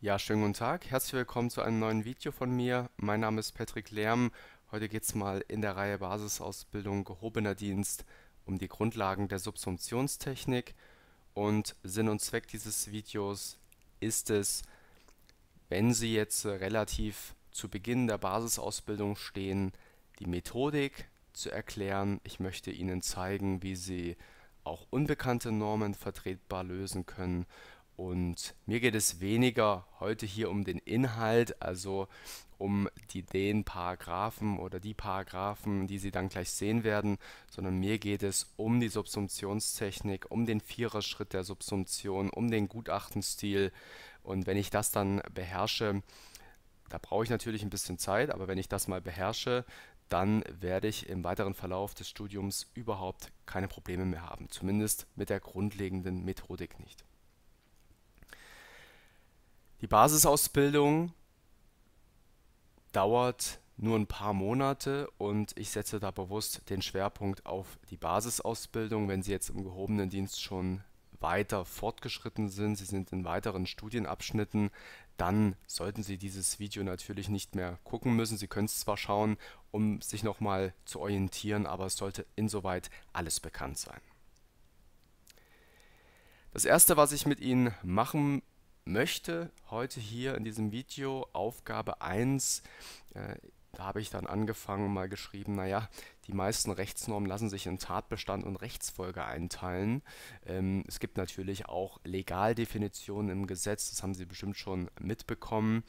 Ja, schönen guten Tag. Herzlich willkommen zu einem neuen Video von mir. Mein Name ist Patrick Lärm. Heute geht es mal in der Reihe Basisausbildung gehobener Dienst um die Grundlagen der Subsumptionstechnik. Und Sinn und Zweck dieses Videos ist es, wenn Sie jetzt relativ zu Beginn der Basisausbildung stehen, die Methodik zu erklären. Ich möchte Ihnen zeigen, wie Sie auch unbekannte Normen vertretbar lösen können und mir geht es weniger heute hier um den Inhalt, also um die, den Paragraphen oder die Paragraphen, die Sie dann gleich sehen werden, sondern mir geht es um die Subsumptionstechnik, um den Viererschritt der Subsumption, um den Gutachtenstil. Und wenn ich das dann beherrsche, da brauche ich natürlich ein bisschen Zeit, aber wenn ich das mal beherrsche, dann werde ich im weiteren Verlauf des Studiums überhaupt keine Probleme mehr haben, zumindest mit der grundlegenden Methodik nicht. Die Basisausbildung dauert nur ein paar Monate und ich setze da bewusst den Schwerpunkt auf die Basisausbildung. Wenn Sie jetzt im gehobenen Dienst schon weiter fortgeschritten sind, Sie sind in weiteren Studienabschnitten, dann sollten Sie dieses Video natürlich nicht mehr gucken müssen. Sie können es zwar schauen, um sich nochmal zu orientieren, aber es sollte insoweit alles bekannt sein. Das erste, was ich mit Ihnen machen möchte heute hier in diesem Video Aufgabe 1, äh, da habe ich dann angefangen mal geschrieben, naja, die meisten Rechtsnormen lassen sich in Tatbestand und Rechtsfolge einteilen. Ähm, es gibt natürlich auch Legaldefinitionen im Gesetz, das haben Sie bestimmt schon mitbekommen.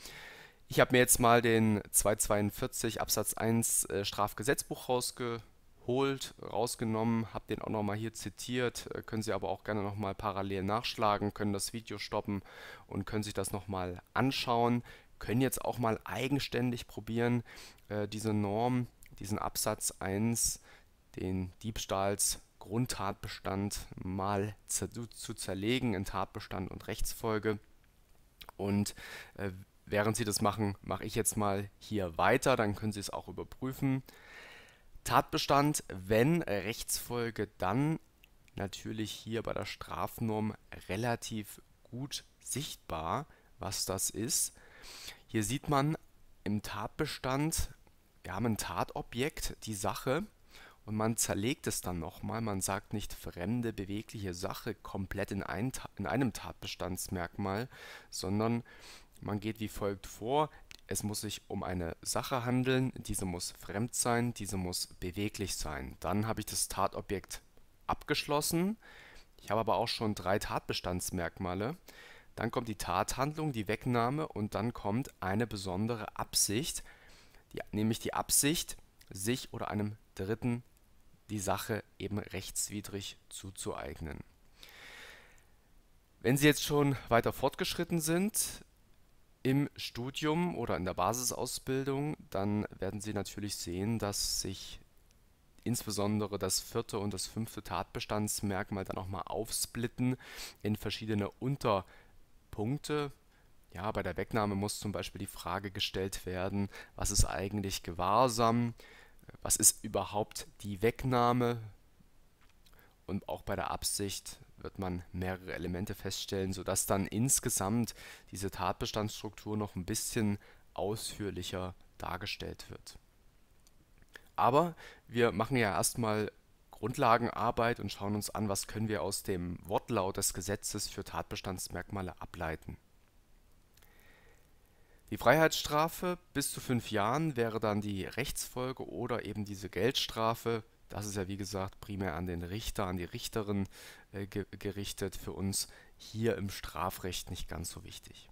Ich habe mir jetzt mal den 242 Absatz 1 äh, Strafgesetzbuch rausgesucht geholt, rausgenommen, habe den auch nochmal hier zitiert, äh, können Sie aber auch gerne nochmal parallel nachschlagen, können das Video stoppen und können sich das nochmal anschauen, können jetzt auch mal eigenständig probieren, äh, diese Norm, diesen Absatz 1, den Diebstahls Grundtatbestand mal zu, zerlegen in Tatbestand und Rechtsfolge. Und äh, während Sie das machen, mache ich jetzt mal hier weiter, dann können Sie es auch überprüfen. Tatbestand, wenn Rechtsfolge, dann natürlich hier bei der Strafnorm relativ gut sichtbar, was das ist. Hier sieht man im Tatbestand, wir haben ein Tatobjekt, die Sache, und man zerlegt es dann nochmal. Man sagt nicht fremde, bewegliche Sache komplett in, ein, in einem Tatbestandsmerkmal, sondern man geht wie folgt vor es muss sich um eine Sache handeln, diese muss fremd sein, diese muss beweglich sein. Dann habe ich das Tatobjekt abgeschlossen. Ich habe aber auch schon drei Tatbestandsmerkmale. Dann kommt die Tathandlung, die Wegnahme und dann kommt eine besondere Absicht, die, nämlich die Absicht, sich oder einem Dritten die Sache eben rechtswidrig zuzueignen. Wenn Sie jetzt schon weiter fortgeschritten sind, im Studium oder in der Basisausbildung, dann werden Sie natürlich sehen, dass sich insbesondere das vierte und das fünfte Tatbestandsmerkmal dann nochmal aufsplitten in verschiedene Unterpunkte. Ja, bei der Wegnahme muss zum Beispiel die Frage gestellt werden, was ist eigentlich Gewahrsam, was ist überhaupt die Wegnahme und auch bei der Absicht wird man mehrere Elemente feststellen, sodass dann insgesamt diese Tatbestandsstruktur noch ein bisschen ausführlicher dargestellt wird. Aber wir machen ja erstmal Grundlagenarbeit und schauen uns an, was können wir aus dem Wortlaut des Gesetzes für Tatbestandsmerkmale ableiten. Die Freiheitsstrafe bis zu fünf Jahren wäre dann die Rechtsfolge oder eben diese Geldstrafe das ist ja wie gesagt primär an den Richter, an die Richterin äh, ge gerichtet, für uns hier im Strafrecht nicht ganz so wichtig.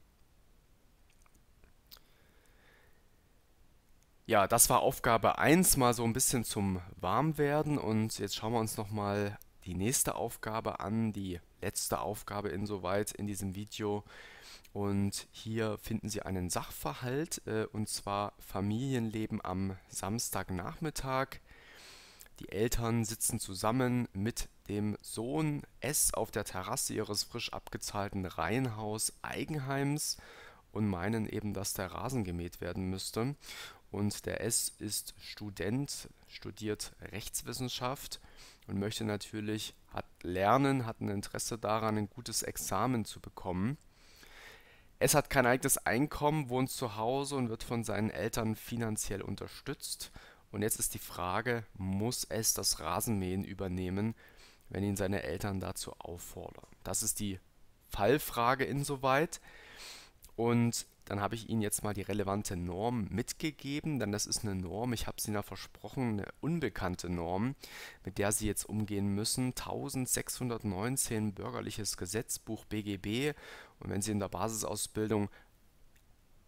Ja, das war Aufgabe 1, mal so ein bisschen zum Warmwerden und jetzt schauen wir uns nochmal die nächste Aufgabe an, die letzte Aufgabe insoweit in diesem Video. Und hier finden Sie einen Sachverhalt äh, und zwar Familienleben am Samstagnachmittag. Die Eltern sitzen zusammen mit dem Sohn S auf der Terrasse ihres frisch abgezahlten Reihenhaus Eigenheims und meinen eben, dass der Rasen gemäht werden müsste. Und der S ist Student, studiert Rechtswissenschaft und möchte natürlich hat lernen, hat ein Interesse daran, ein gutes Examen zu bekommen. S hat kein eigenes Einkommen, wohnt zu Hause und wird von seinen Eltern finanziell unterstützt und jetzt ist die Frage, muss es das Rasenmähen übernehmen, wenn ihn seine Eltern dazu auffordern? Das ist die Fallfrage insoweit. Und dann habe ich Ihnen jetzt mal die relevante Norm mitgegeben, denn das ist eine Norm, ich habe es Ihnen ja versprochen, eine unbekannte Norm, mit der Sie jetzt umgehen müssen. 1619 Bürgerliches Gesetzbuch BGB und wenn Sie in der Basisausbildung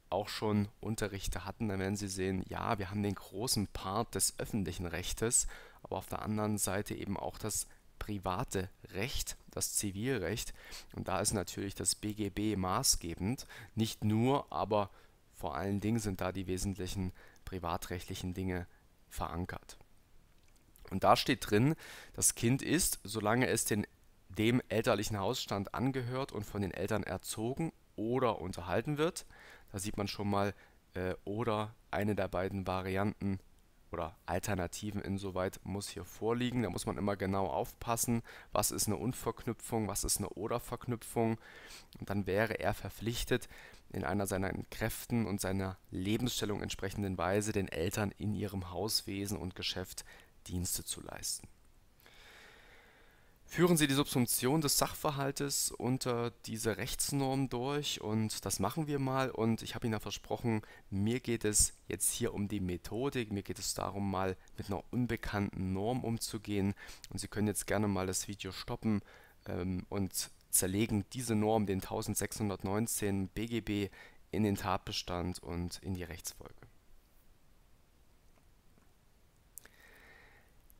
auch schon Unterrichte hatten, dann werden Sie sehen, ja, wir haben den großen Part des öffentlichen Rechtes, aber auf der anderen Seite eben auch das private Recht, das Zivilrecht. Und da ist natürlich das BGB maßgebend. Nicht nur, aber vor allen Dingen sind da die wesentlichen privatrechtlichen Dinge verankert. Und da steht drin, das Kind ist, solange es den, dem elterlichen Hausstand angehört und von den Eltern erzogen oder unterhalten wird, da sieht man schon mal, äh, oder eine der beiden Varianten oder Alternativen insoweit muss hier vorliegen. Da muss man immer genau aufpassen, was ist eine Unverknüpfung, was ist eine Oder-Verknüpfung. Und dann wäre er verpflichtet, in einer seiner Kräften und seiner Lebensstellung entsprechenden Weise den Eltern in ihrem Hauswesen und Geschäft Dienste zu leisten. Führen Sie die Subsumption des Sachverhaltes unter diese Rechtsnorm durch und das machen wir mal und ich habe Ihnen ja versprochen, mir geht es jetzt hier um die Methodik, mir geht es darum mal mit einer unbekannten Norm umzugehen und Sie können jetzt gerne mal das Video stoppen ähm, und zerlegen diese Norm, den 1619 BGB, in den Tatbestand und in die Rechtsfolge.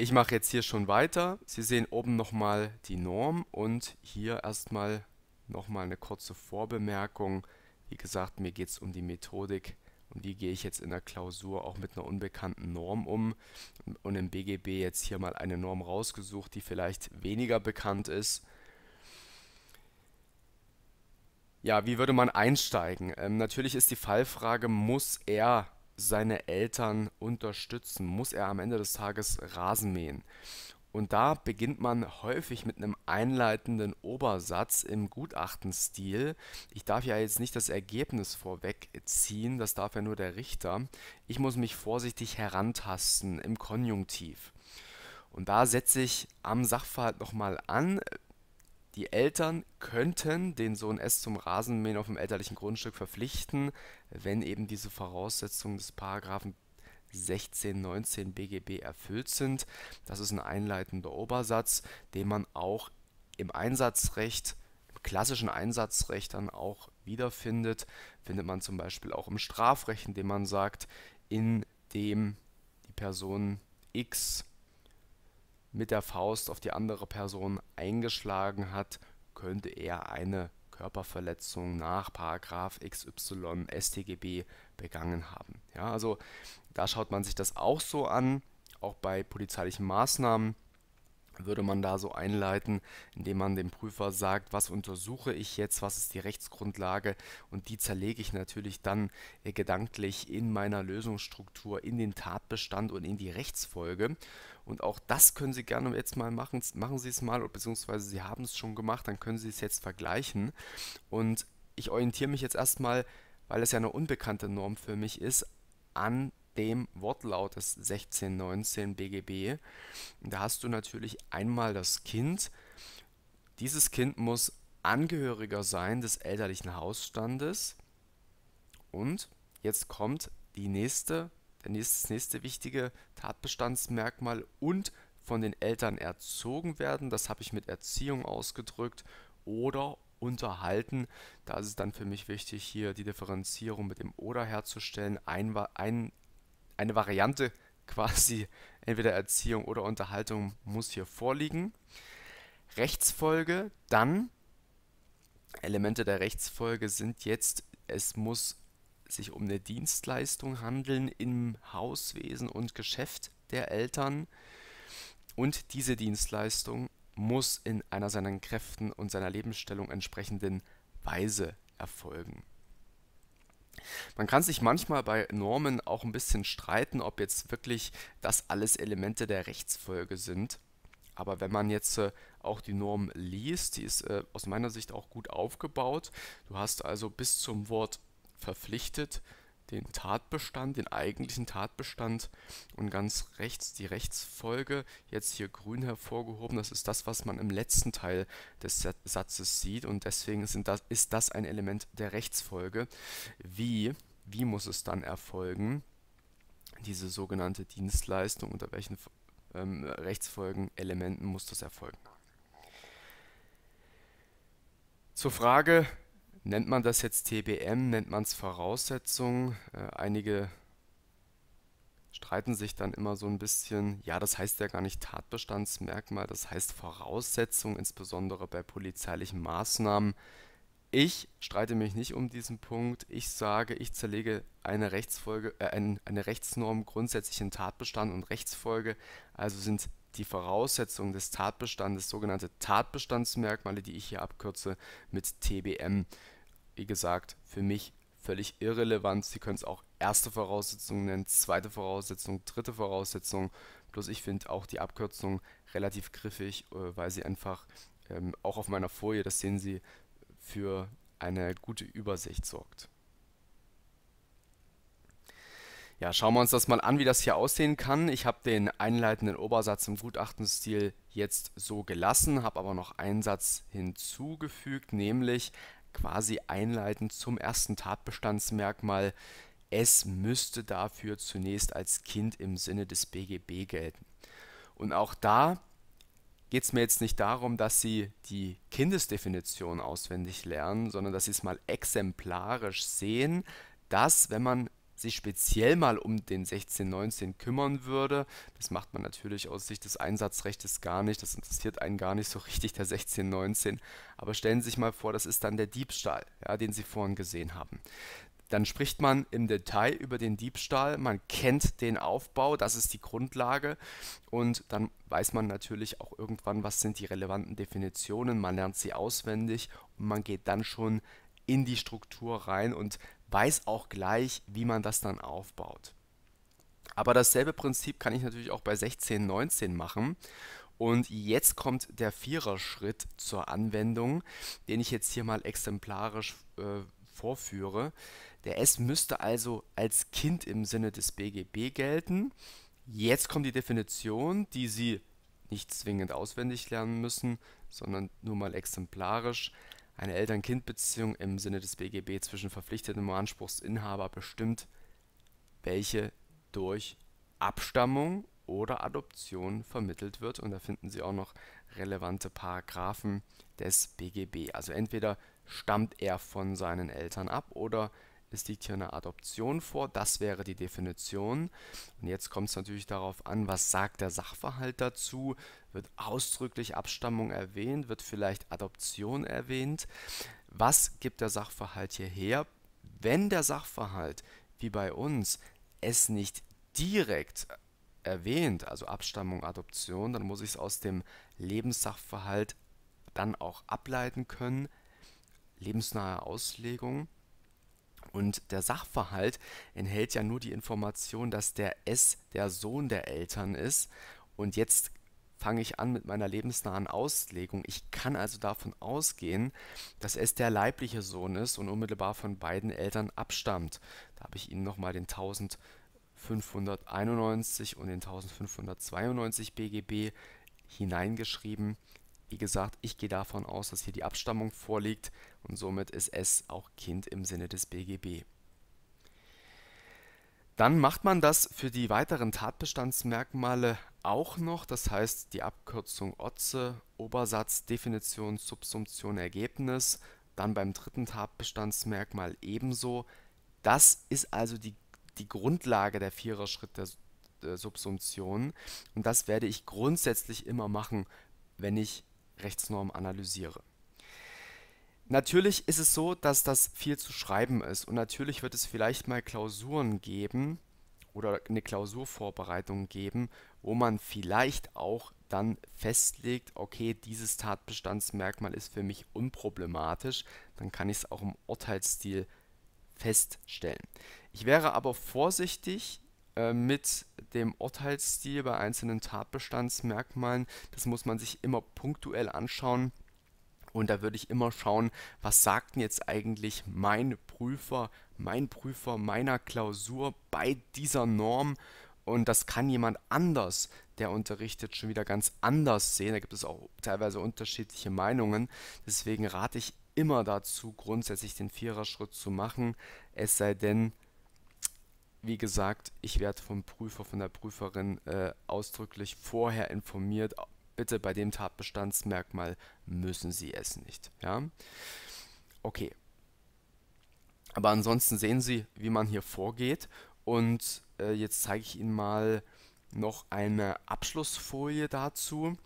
Ich mache jetzt hier schon weiter. Sie sehen oben nochmal die Norm und hier erstmal nochmal eine kurze Vorbemerkung. Wie gesagt, mir geht es um die Methodik und wie gehe ich jetzt in der Klausur auch mit einer unbekannten Norm um. Und im BGB jetzt hier mal eine Norm rausgesucht, die vielleicht weniger bekannt ist. Ja, wie würde man einsteigen? Ähm, natürlich ist die Fallfrage, muss er seine Eltern unterstützen? Muss er am Ende des Tages Rasen mähen? Und da beginnt man häufig mit einem einleitenden Obersatz im Gutachtenstil. Ich darf ja jetzt nicht das Ergebnis vorwegziehen, das darf ja nur der Richter. Ich muss mich vorsichtig herantasten im Konjunktiv. Und da setze ich am Sachverhalt nochmal an, die Eltern könnten den Sohn S zum Rasenmähen auf dem elterlichen Grundstück verpflichten, wenn eben diese Voraussetzungen des § 1619 BGB erfüllt sind. Das ist ein einleitender Obersatz, den man auch im Einsatzrecht, im klassischen Einsatzrecht dann auch wiederfindet. Findet man zum Beispiel auch im Strafrecht, indem man sagt, in dem die Person X mit der Faust auf die andere Person eingeschlagen hat, könnte er eine Körperverletzung nach XY StGB begangen haben. Ja, also da schaut man sich das auch so an, auch bei polizeilichen Maßnahmen würde man da so einleiten, indem man dem Prüfer sagt, was untersuche ich jetzt, was ist die Rechtsgrundlage und die zerlege ich natürlich dann äh, gedanklich in meiner Lösungsstruktur, in den Tatbestand und in die Rechtsfolge. Und auch das können Sie gerne jetzt mal machen. Machen Sie es mal, beziehungsweise Sie haben es schon gemacht, dann können Sie es jetzt vergleichen. Und ich orientiere mich jetzt erstmal, weil es ja eine unbekannte Norm für mich ist, an dem Wortlaut des 1619 BGB. Da hast du natürlich einmal das Kind. Dieses Kind muss Angehöriger sein des elterlichen Hausstandes. Und jetzt kommt die nächste, der nächste, das nächste wichtige Tatbestandsmerkmal und von den Eltern erzogen werden. Das habe ich mit Erziehung ausgedrückt oder unterhalten. Da ist es dann für mich wichtig, hier die Differenzierung mit dem oder herzustellen. Ein, ein eine Variante quasi entweder Erziehung oder Unterhaltung muss hier vorliegen. Rechtsfolge, dann Elemente der Rechtsfolge sind jetzt, es muss sich um eine Dienstleistung handeln im Hauswesen und Geschäft der Eltern und diese Dienstleistung muss in einer seinen Kräften und seiner Lebensstellung entsprechenden Weise erfolgen. Man kann sich manchmal bei Normen auch ein bisschen streiten, ob jetzt wirklich das alles Elemente der Rechtsfolge sind. Aber wenn man jetzt äh, auch die Norm liest, die ist äh, aus meiner Sicht auch gut aufgebaut. Du hast also bis zum Wort verpflichtet den Tatbestand, den eigentlichen Tatbestand und ganz rechts die Rechtsfolge, jetzt hier grün hervorgehoben, das ist das, was man im letzten Teil des Satzes sieht und deswegen das, ist das ein Element der Rechtsfolge. Wie, wie muss es dann erfolgen, diese sogenannte Dienstleistung, unter welchen ähm, Rechtsfolgen, Elementen muss das erfolgen? Zur Frage, Nennt man das jetzt TBM, nennt man es Voraussetzung? Äh, einige streiten sich dann immer so ein bisschen, ja, das heißt ja gar nicht Tatbestandsmerkmal, das heißt Voraussetzung, insbesondere bei polizeilichen Maßnahmen. Ich streite mich nicht um diesen Punkt. Ich sage, ich zerlege eine, Rechtsfolge, äh, ein, eine Rechtsnorm grundsätzlich in Tatbestand und Rechtsfolge. Also sind die Voraussetzungen des Tatbestandes, sogenannte Tatbestandsmerkmale, die ich hier abkürze, mit TBM wie gesagt, für mich völlig irrelevant. Sie können es auch erste Voraussetzung nennen, zweite Voraussetzung, dritte Voraussetzung. Plus ich finde auch die Abkürzung relativ griffig, äh, weil sie einfach ähm, auch auf meiner Folie, das sehen Sie, für eine gute Übersicht sorgt. Ja, schauen wir uns das mal an, wie das hier aussehen kann. Ich habe den einleitenden Obersatz im Gutachtenstil jetzt so gelassen, habe aber noch einen Satz hinzugefügt, nämlich quasi einleitend zum ersten Tatbestandsmerkmal. Es müsste dafür zunächst als Kind im Sinne des BGB gelten. Und auch da geht es mir jetzt nicht darum, dass Sie die Kindesdefinition auswendig lernen, sondern dass Sie es mal exemplarisch sehen, dass, wenn man sich speziell mal um den 1619 kümmern würde. Das macht man natürlich aus Sicht des Einsatzrechts gar nicht. Das interessiert einen gar nicht so richtig, der 1619. Aber stellen Sie sich mal vor, das ist dann der Diebstahl, ja, den Sie vorhin gesehen haben dann spricht man im Detail über den Diebstahl, man kennt den Aufbau, das ist die Grundlage und dann weiß man natürlich auch irgendwann, was sind die relevanten Definitionen, man lernt sie auswendig und man geht dann schon in die Struktur rein und weiß auch gleich, wie man das dann aufbaut. Aber dasselbe Prinzip kann ich natürlich auch bei 16, 19 machen. Und jetzt kommt der Vierer-Schritt zur Anwendung, den ich jetzt hier mal exemplarisch äh, vorführe. Der S müsste also als Kind im Sinne des BGB gelten. Jetzt kommt die Definition, die Sie nicht zwingend auswendig lernen müssen, sondern nur mal exemplarisch eine Eltern-Kind-Beziehung im Sinne des BGB zwischen verpflichtetem und Anspruchsinhaber bestimmt, welche durch Abstammung oder Adoption vermittelt wird. Und da finden Sie auch noch relevante Paragraphen des BGB. Also entweder stammt er von seinen Eltern ab oder es liegt hier eine Adoption vor, das wäre die Definition. Und jetzt kommt es natürlich darauf an, was sagt der Sachverhalt dazu? Wird ausdrücklich Abstammung erwähnt? Wird vielleicht Adoption erwähnt? Was gibt der Sachverhalt hierher? Wenn der Sachverhalt, wie bei uns, es nicht direkt erwähnt, also Abstammung, Adoption, dann muss ich es aus dem Lebenssachverhalt dann auch ableiten können. Lebensnahe Auslegung. Und der Sachverhalt enthält ja nur die Information, dass der S der Sohn der Eltern ist. Und jetzt fange ich an mit meiner lebensnahen Auslegung. Ich kann also davon ausgehen, dass S der leibliche Sohn ist und unmittelbar von beiden Eltern abstammt. Da habe ich Ihnen nochmal den 1591 und den 1592 BGB hineingeschrieben. Wie gesagt, ich gehe davon aus, dass hier die Abstammung vorliegt und somit ist es auch Kind im Sinne des BGB. Dann macht man das für die weiteren Tatbestandsmerkmale auch noch, das heißt die Abkürzung OTZE, Obersatz, Definition, Subsumption, Ergebnis, dann beim dritten Tatbestandsmerkmal ebenso. Das ist also die, die Grundlage der Viererschritt der, der Subsumption und das werde ich grundsätzlich immer machen, wenn ich Rechtsnorm analysiere. Natürlich ist es so, dass das viel zu schreiben ist und natürlich wird es vielleicht mal Klausuren geben oder eine Klausurvorbereitung geben, wo man vielleicht auch dann festlegt, okay, dieses Tatbestandsmerkmal ist für mich unproblematisch, dann kann ich es auch im Urteilsstil feststellen. Ich wäre aber vorsichtig äh, mit dem Urteilsstil bei einzelnen Tatbestandsmerkmalen, das muss man sich immer punktuell anschauen. Und da würde ich immer schauen, was sagt denn jetzt eigentlich mein Prüfer, mein Prüfer meiner Klausur bei dieser Norm und das kann jemand anders, der unterrichtet, schon wieder ganz anders sehen. Da gibt es auch teilweise unterschiedliche Meinungen. Deswegen rate ich immer dazu, grundsätzlich den Viererschritt zu machen, es sei denn, wie gesagt, ich werde vom Prüfer, von der Prüferin äh, ausdrücklich vorher informiert, bitte bei dem Tatbestandsmerkmal müssen Sie es nicht. Ja? Okay. Aber ansonsten sehen Sie, wie man hier vorgeht. Und äh, jetzt zeige ich Ihnen mal noch eine Abschlussfolie dazu.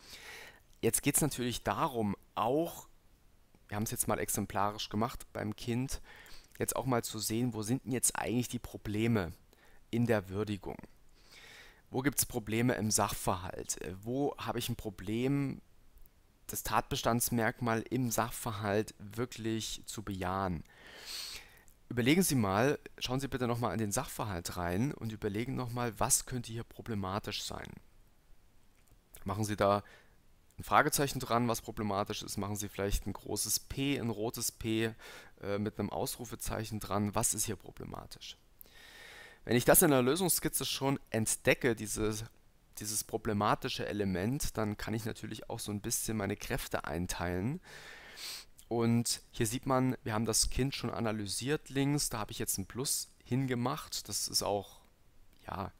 Jetzt geht es natürlich darum, auch, wir haben es jetzt mal exemplarisch gemacht beim Kind, jetzt auch mal zu sehen, wo sind denn jetzt eigentlich die Probleme? in der Würdigung? Wo gibt es Probleme im Sachverhalt? Äh, wo habe ich ein Problem, das Tatbestandsmerkmal im Sachverhalt wirklich zu bejahen? Überlegen Sie mal, schauen Sie bitte nochmal in den Sachverhalt rein und überlegen nochmal, was könnte hier problematisch sein. Machen Sie da ein Fragezeichen dran, was problematisch ist. Machen Sie vielleicht ein großes P, ein rotes P äh, mit einem Ausrufezeichen dran. Was ist hier problematisch? Wenn ich das in der Lösungskizze schon entdecke, dieses, dieses problematische Element, dann kann ich natürlich auch so ein bisschen meine Kräfte einteilen. Und hier sieht man, wir haben das Kind schon analysiert links, da habe ich jetzt ein Plus hingemacht. Das ist auch, ja,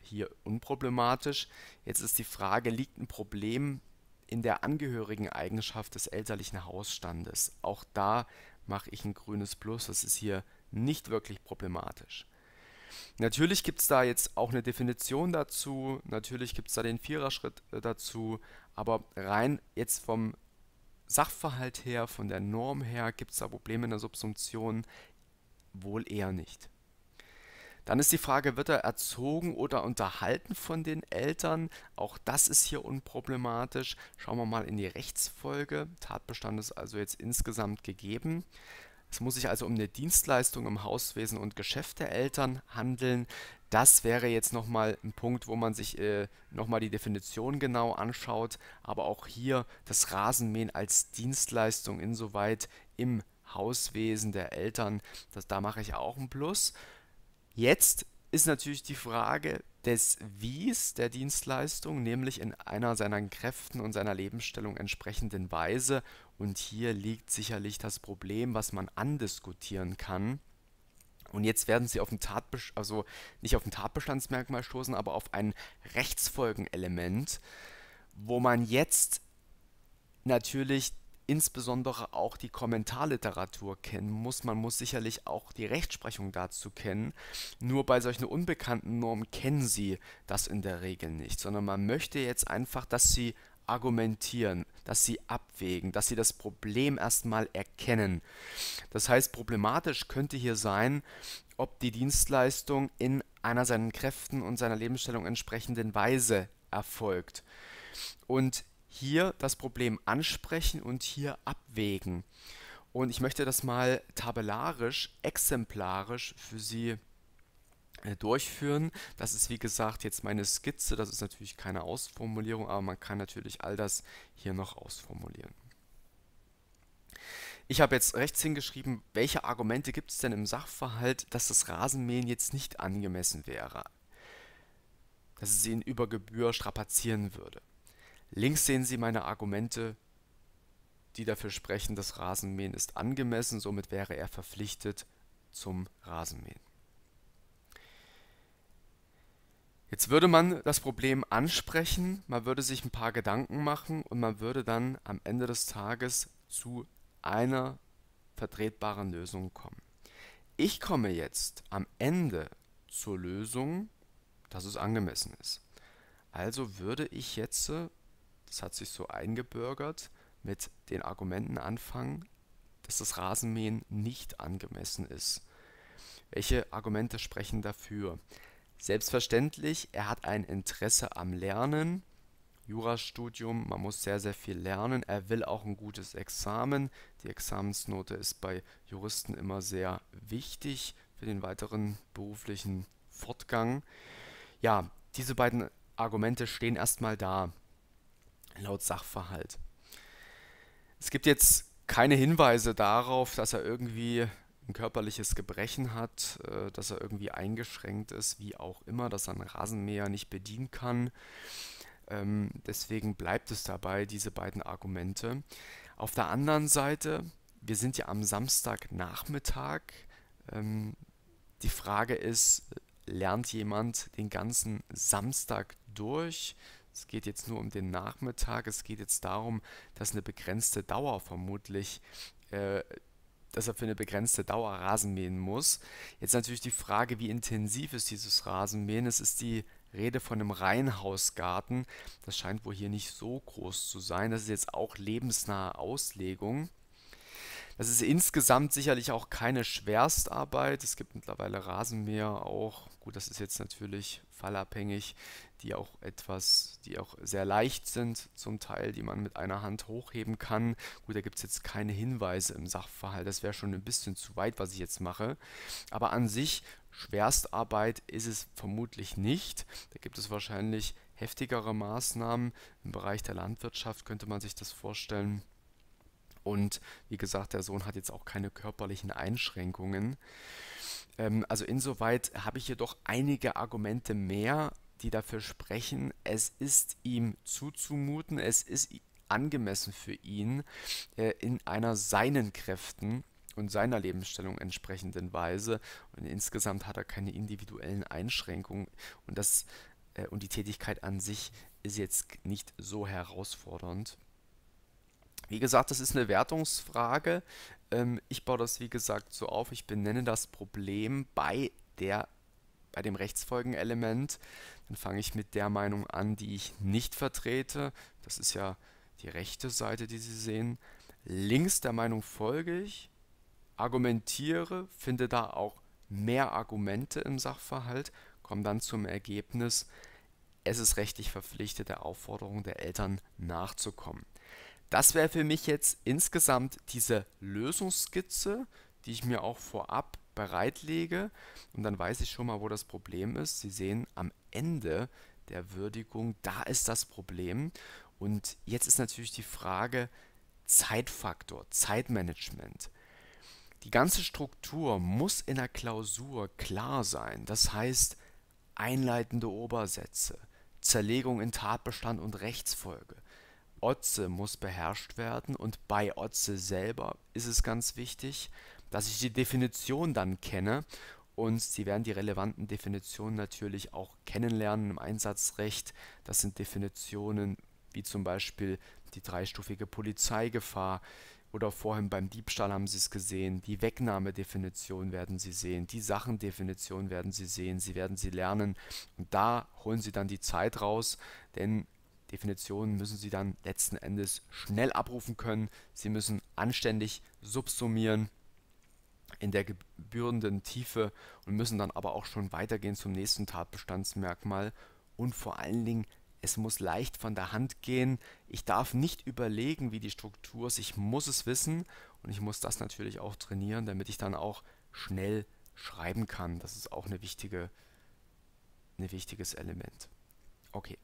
hier unproblematisch. Jetzt ist die Frage, liegt ein Problem in der angehörigen Eigenschaft des elterlichen Hausstandes? Auch da mache ich ein grünes Plus, das ist hier nicht wirklich problematisch. Natürlich gibt es da jetzt auch eine Definition dazu, natürlich gibt es da den Viererschritt äh, dazu, aber rein jetzt vom Sachverhalt her, von der Norm her, gibt es da Probleme in der Subsumption? Wohl eher nicht. Dann ist die Frage, wird er erzogen oder unterhalten von den Eltern? Auch das ist hier unproblematisch. Schauen wir mal in die Rechtsfolge. Tatbestand ist also jetzt insgesamt gegeben. Es muss sich also um eine Dienstleistung im Hauswesen und Geschäft der Eltern handeln. Das wäre jetzt nochmal ein Punkt, wo man sich äh, nochmal die Definition genau anschaut. Aber auch hier das Rasenmähen als Dienstleistung insoweit im Hauswesen der Eltern. Das, da mache ich auch einen Plus. Jetzt ist natürlich die Frage, des Wies der Dienstleistung, nämlich in einer seiner Kräften und seiner Lebensstellung entsprechenden Weise. Und hier liegt sicherlich das Problem, was man andiskutieren kann. Und jetzt werden sie auf ein Tatbestand, also nicht auf ein Tatbestandsmerkmal stoßen, aber auf ein Rechtsfolgenelement, wo man jetzt natürlich insbesondere auch die Kommentarliteratur kennen muss. Man muss sicherlich auch die Rechtsprechung dazu kennen. Nur bei solchen unbekannten Normen kennen sie das in der Regel nicht, sondern man möchte jetzt einfach, dass sie argumentieren, dass sie abwägen, dass sie das Problem erstmal erkennen. Das heißt, problematisch könnte hier sein, ob die Dienstleistung in einer seinen Kräften und seiner Lebensstellung entsprechenden Weise erfolgt. Und hier das Problem ansprechen und hier abwägen. Und ich möchte das mal tabellarisch, exemplarisch für Sie äh, durchführen. Das ist wie gesagt jetzt meine Skizze, das ist natürlich keine Ausformulierung, aber man kann natürlich all das hier noch ausformulieren. Ich habe jetzt rechts hingeschrieben, welche Argumente gibt es denn im Sachverhalt, dass das Rasenmähen jetzt nicht angemessen wäre, dass es ihn über Gebühr strapazieren würde. Links sehen Sie meine Argumente, die dafür sprechen, das Rasenmähen ist angemessen, somit wäre er verpflichtet zum Rasenmähen. Jetzt würde man das Problem ansprechen, man würde sich ein paar Gedanken machen und man würde dann am Ende des Tages zu einer vertretbaren Lösung kommen. Ich komme jetzt am Ende zur Lösung, dass es angemessen ist. Also würde ich jetzt das hat sich so eingebürgert, mit den Argumenten anfangen, dass das Rasenmähen nicht angemessen ist. Welche Argumente sprechen dafür? Selbstverständlich, er hat ein Interesse am Lernen, Jurastudium, man muss sehr, sehr viel lernen. Er will auch ein gutes Examen. Die Examensnote ist bei Juristen immer sehr wichtig für den weiteren beruflichen Fortgang. Ja, diese beiden Argumente stehen erstmal da laut Sachverhalt. Es gibt jetzt keine Hinweise darauf, dass er irgendwie ein körperliches Gebrechen hat, äh, dass er irgendwie eingeschränkt ist, wie auch immer, dass er einen Rasenmäher nicht bedienen kann. Ähm, deswegen bleibt es dabei, diese beiden Argumente. Auf der anderen Seite, wir sind ja am Samstagnachmittag. Ähm, die Frage ist, lernt jemand den ganzen Samstag durch? Es geht jetzt nur um den Nachmittag. Es geht jetzt darum, dass eine begrenzte Dauer vermutlich, äh, dass er für eine begrenzte Dauer Rasen mähen muss. Jetzt natürlich die Frage, wie intensiv ist dieses Rasenmähen? Es ist die Rede von einem Reihenhausgarten. Das scheint wohl hier nicht so groß zu sein. Das ist jetzt auch lebensnahe Auslegung. Das ist insgesamt sicherlich auch keine Schwerstarbeit. Es gibt mittlerweile Rasenmäher auch Gut, das ist jetzt natürlich fallabhängig, die auch etwas, die auch sehr leicht sind zum Teil, die man mit einer Hand hochheben kann. Gut, da gibt es jetzt keine Hinweise im Sachverhalt, das wäre schon ein bisschen zu weit, was ich jetzt mache. Aber an sich, Schwerstarbeit ist es vermutlich nicht. Da gibt es wahrscheinlich heftigere Maßnahmen. Im Bereich der Landwirtschaft könnte man sich das vorstellen. Und wie gesagt, der Sohn hat jetzt auch keine körperlichen Einschränkungen. Ähm, also insoweit habe ich jedoch einige Argumente mehr, die dafür sprechen, es ist ihm zuzumuten, es ist angemessen für ihn, äh, in einer seinen Kräften und seiner Lebensstellung entsprechenden Weise. Und insgesamt hat er keine individuellen Einschränkungen und das äh, und die Tätigkeit an sich ist jetzt nicht so herausfordernd. Wie gesagt, das ist eine Wertungsfrage. Ähm, ich baue das, wie gesagt, so auf. Ich benenne das Problem bei der bei dem Rechtsfolgenelement. Dann fange ich mit der Meinung an, die ich nicht vertrete. Das ist ja die rechte Seite, die Sie sehen. Links der Meinung folge ich, argumentiere, finde da auch mehr Argumente im Sachverhalt, komme dann zum Ergebnis, es ist rechtlich verpflichtet, der Aufforderung der Eltern nachzukommen. Das wäre für mich jetzt insgesamt diese Lösungsskizze, die ich mir auch vorab bereitlege. Und dann weiß ich schon mal, wo das Problem ist. Sie sehen am Ende der Würdigung, da ist das Problem. Und jetzt ist natürlich die Frage Zeitfaktor, Zeitmanagement. Die ganze Struktur muss in der Klausur klar sein. Das heißt, einleitende Obersätze, Zerlegung in Tatbestand und Rechtsfolge, Otze muss beherrscht werden und bei Otze selber ist es ganz wichtig, dass ich die Definition dann kenne und Sie werden die relevanten Definitionen natürlich auch kennenlernen im Einsatzrecht. Das sind Definitionen wie zum Beispiel die dreistufige Polizeigefahr oder vorhin beim Diebstahl haben Sie es gesehen. Die Wegnahmedefinition werden Sie sehen, die Sachendefinition werden Sie sehen, Sie werden sie lernen und da holen Sie dann die Zeit raus, denn Definitionen müssen Sie dann letzten Endes schnell abrufen können. Sie müssen anständig subsumieren in der gebührenden Tiefe und müssen dann aber auch schon weitergehen zum nächsten Tatbestandsmerkmal und vor allen Dingen es muss leicht von der Hand gehen. Ich darf nicht überlegen, wie die Struktur ist. Ich muss es wissen und ich muss das natürlich auch trainieren, damit ich dann auch schnell schreiben kann. Das ist auch eine wichtige, ein wichtiges Element. Okay.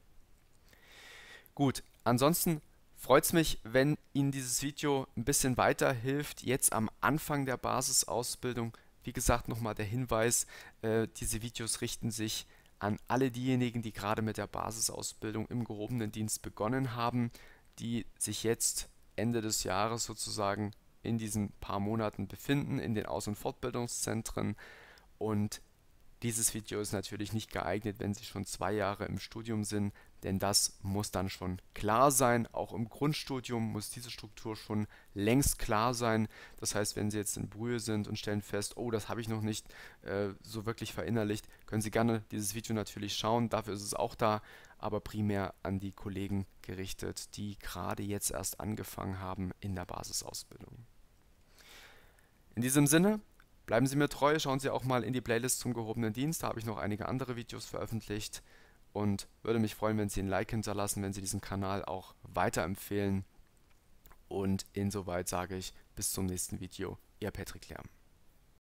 Gut, ansonsten freut es mich, wenn Ihnen dieses Video ein bisschen weiterhilft, jetzt am Anfang der Basisausbildung. Wie gesagt, nochmal der Hinweis, äh, diese Videos richten sich an alle diejenigen, die gerade mit der Basisausbildung im gehobenen Dienst begonnen haben, die sich jetzt Ende des Jahres sozusagen in diesen paar Monaten befinden, in den Aus- und Fortbildungszentren. Und dieses Video ist natürlich nicht geeignet, wenn Sie schon zwei Jahre im Studium sind, denn das muss dann schon klar sein. Auch im Grundstudium muss diese Struktur schon längst klar sein. Das heißt, wenn Sie jetzt in Brühe sind und stellen fest, oh, das habe ich noch nicht äh, so wirklich verinnerlicht, können Sie gerne dieses Video natürlich schauen. Dafür ist es auch da, aber primär an die Kollegen gerichtet, die gerade jetzt erst angefangen haben in der Basisausbildung. In diesem Sinne, bleiben Sie mir treu, schauen Sie auch mal in die Playlist zum gehobenen Dienst, da habe ich noch einige andere Videos veröffentlicht und würde mich freuen, wenn Sie ein Like hinterlassen, wenn Sie diesen Kanal auch weiterempfehlen. Und insoweit sage ich bis zum nächsten Video, Ihr Patrick Lärm.